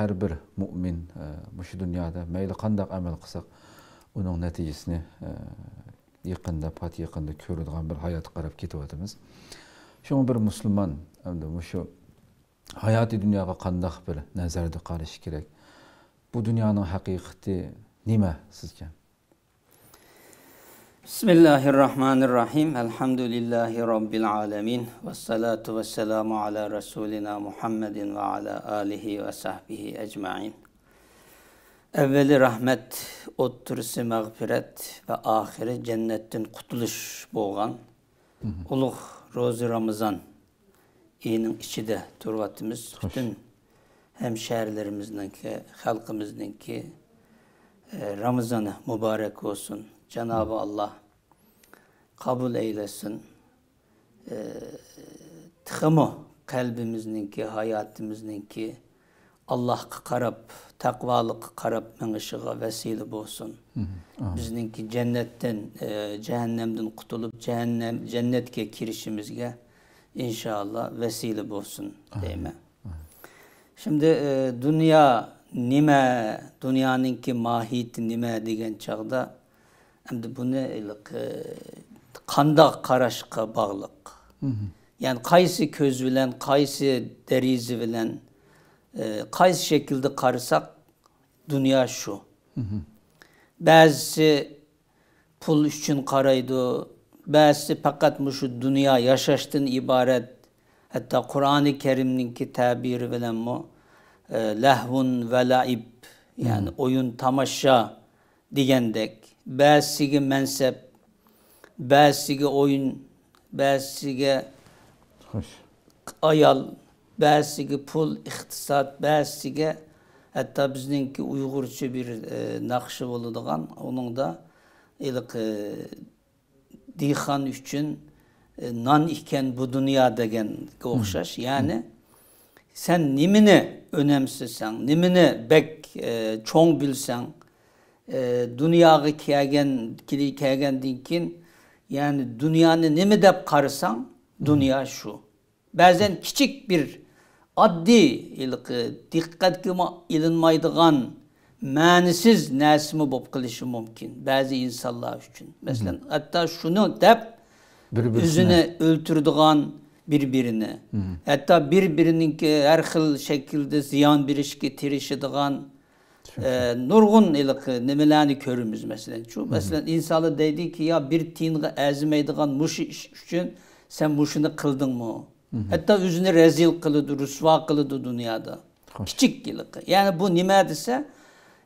әрбір мұмин мұшы дүнияда мәйлі қандақ әмел қылсақ оның нәтижесіне иқында пат иқында көрілген бір хаят қарап кетіп жатырмыз шоң бір мұсылман әмді мұшы хайаты дүнияға қандақ бір нәзәрді қарыш керек Бұ дүнияның хақиқаты неме сізге Bismillahirrahmanirrahim. Elhamdülillahi Rabbil alemin. Vessalatu vesselamu ala Resulina Muhammedin ve ala alihi ve sahbihi ecmain. Evveli rahmet, otturisi mağfiret ve ahiri cennetin kutuluş boğan. Uluh Rozi Ramazan iyinin içi de turvatımız. Bütün ki, halkımızdan ki Ramazan'ı mübarek olsun. Cenab-ı Allah kabul eylesin. E, ee, tıkımı kalbimizninki, ki Allah karab, takvalık karab menişiğe vesile olsun. Bizninki cennetten, e, cehennemden kurtulup cehennem, cennetke kirişimizge inşallah vesile olsun deyme. Şimdi e, dünya nime, dünyanın ki mahiyeti nime degen çağda hem de bunu e, kandak karışka bağlık. Yani kaysi köz bilen, kaysi derizi bilen, e, kaysi şekilde karısak dünya şu. Hı Bazısı pul için karaydı, bazısı fakat şu dünya yaşaştın ibaret. Hatta Kur'an-ı Kerim'nin ki tabiri bilen mu e, lehvun ve laib yani hmm. oyun tamaşa digendek. Bazısı mensep bəzisiga oyun, bəzisiga ayal, bəzisiga pul iqtisod bəzisiga hatto bizningki uyg'urcha bir e, naqshi bo'ladigan uningda iliq e, dehqon uchun e, non ekan bu dunyo deganga hmm. o'xshash ya'ni sen nimani o'namsasang nimani bak e, cho'ng bilsang e, dunyoga kelgan kelgandan keyin yani dünyanı ne mi dep karısan dünya hmm. şu. Bazen küçük bir addi ilgi, dikkatli ilinmaydıgan, mənisiz nəsimi bop mümkün. Bazı insanlar için. Mesela masalan hatto shuni deb o'zini o'ltirdigan bir birini hatto bir biriniki har xil shaklda ziyon berishga tirishadigan e, nurgun ilik nimelani körümüz mesela. Şu mesela insanı dedi ki ya bir tinga ezmeydiğen muş için sen muşunu kıldın mı? Hatta yüzünü rezil kılıdı, rüsva kılıdı dünyada. Küçük ilik. Yani bu nime dese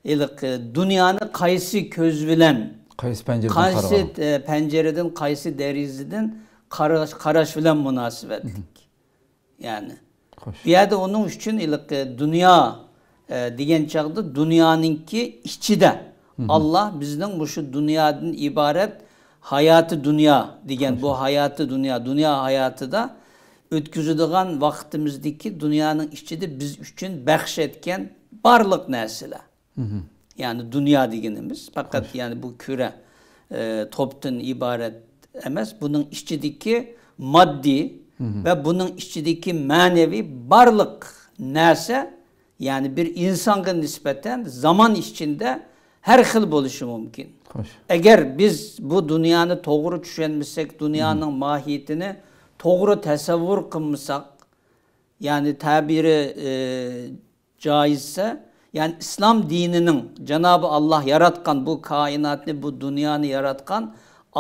ilik e, dünyanı kayısı köz bilen kaysi e, pencereden kayısı e, pencereden kaysi derizden karaş karaş bilen münasibetlik. yani. Hoş. Bir yerde onun için ilik e, dünya e, diyen çağda dünyanınki içi de Allah bizden bu şu dünyadan ibaret hayatı dünya diyen bu hayatı dünya, dünya hayatı da ötküzüdüğen vaktimizdeki dünyanın içi de biz için bəxş etken barlık nesile. Yani dünya digenimiz. Fakat Hoş. yani bu küre e, toptan ibaret emez. Bunun işçideki maddi hı hı. ve bunun işçideki manevi barlık nese yani bir insana nispeten zaman içinde her xil bo'lishi mumkin Eğer biz bu dunyoni to'g'ri tushunmasak dunyoning hmm. mahiyetini doğru tasavvur qilmasak ya'ni tabiri e, joizsa ya'ni islom dinining janobi Allah yaratkan bu kainatını bu dunyoni yaratgan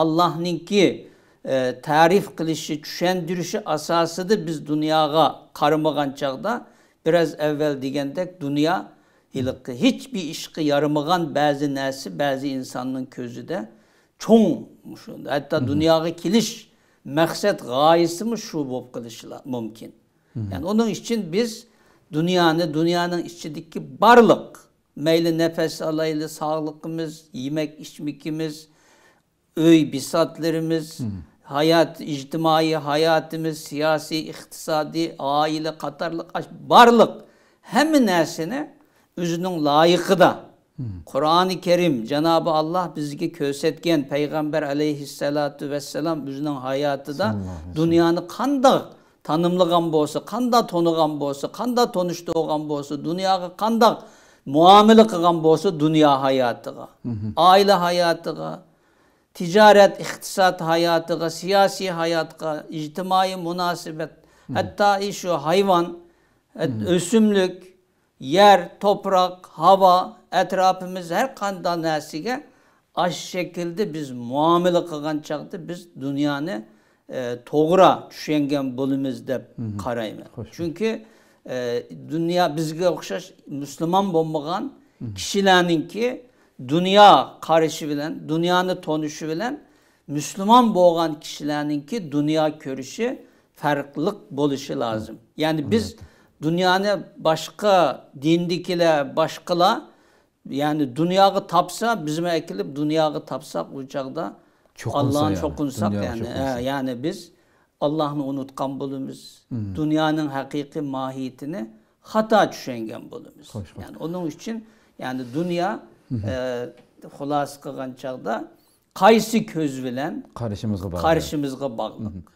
allohninki e, ta'rif qilishi tushuntirishi asosida biz dünyaya dunyoga qaramagan chog'da biraz evvel digəndək dünya ilikki hiçbir işki yarımığan bazı nəsi bazı insanın közü de çoğun Hatta dünyaya kiliş məqsəd gayesi mi şu bop mümkün. Yani onun için biz dünyanı, dünyanın içindeki barlık, meyli nefes alaylı sağlıkımız, yemek içmikimiz, öy bisatlarımız, Hı-hı hayat, ictimai hayatımız, siyasi, iktisadi, aile, katarlık, varlık hem nesine üzünün layıkı da. Hmm. Kur'an-ı Kerim, Cenab-ı Allah bizgi kösetgen Peygamber aleyhissalatu vesselam bizden hayatı da dünyanı kanda tanımlıgan bolsa, kanda tonugan bolsa, kanda tonuştuğan bolsa, dünyaya kanda muamele kılgan bolsa dünya hayatıga, aile hayatıga, ticaret, iktisat hayatı, siyasi hayat, ictimai münasebet, hmm. hatta şu hayvan, hmm. ösümlük, yer, toprak, hava, etrafımız her kanda nesige aş şekilde biz muamele kılgan çaktı. Biz dünyanı e, toğra düşengen bölümüz deb karayım. Çünkü e, dünya bizge okşaş Müslüman bombagan kişilerinki dünya karışı bilen, dünyanı tonuşu bilen Müslüman boğan kişilerinki dünya körüşü farklılık boluşu lazım. Yani biz evet. dünyanı başka dindikile, başkala yani dünyayı tapsa bizim ekilip dünyayı tapsak uçakta Allah'ın yani. çokunsak Dünya yani. Çokunsak. E, yani biz Allah'ını unutkan bulumuz. Hmm. Dünyanın hakiki mahiyetini hata düşengen bulumuz. Yani onun için yani dünya хулас кылган чагда қайсы көз менен карышыбызга баглык карышыбызга баглык